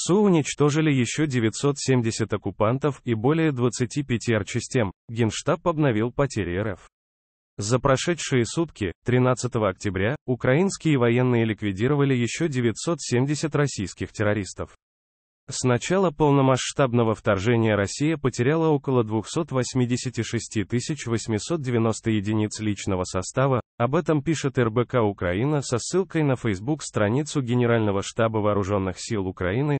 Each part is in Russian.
ВСУ уничтожили еще 970 оккупантов и более 25 арчастем, Генштаб обновил потери РФ. За прошедшие сутки, 13 октября, украинские военные ликвидировали еще 970 российских террористов. С начала полномасштабного вторжения Россия потеряла около 286 890 единиц личного состава, об этом пишет РБК Украина со ссылкой на Facebook-страницу Генерального штаба Вооруженных сил Украины,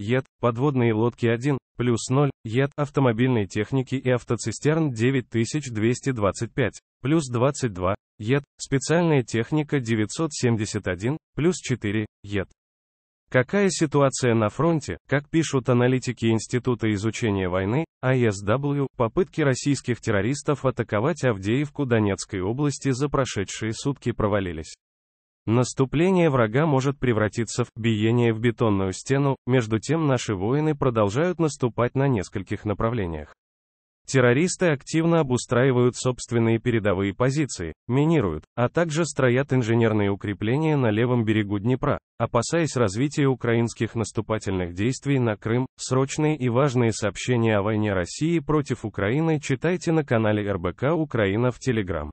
ЕД, подводные лодки 1, плюс 0, ЕД, автомобильной техники и автоцистерн 9225, плюс 22, ЕД, специальная техника 971, плюс 4, ЕД. Какая ситуация на фронте, как пишут аналитики Института изучения войны, ISW, а попытки российских террористов атаковать Авдеевку Донецкой области за прошедшие сутки провалились. Наступление врага может превратиться в биение в бетонную стену, между тем наши воины продолжают наступать на нескольких направлениях. Террористы активно обустраивают собственные передовые позиции, минируют, а также строят инженерные укрепления на левом берегу Днепра, опасаясь развития украинских наступательных действий на Крым. Срочные и важные сообщения о войне России против Украины читайте на канале РБК Украина в Телеграм.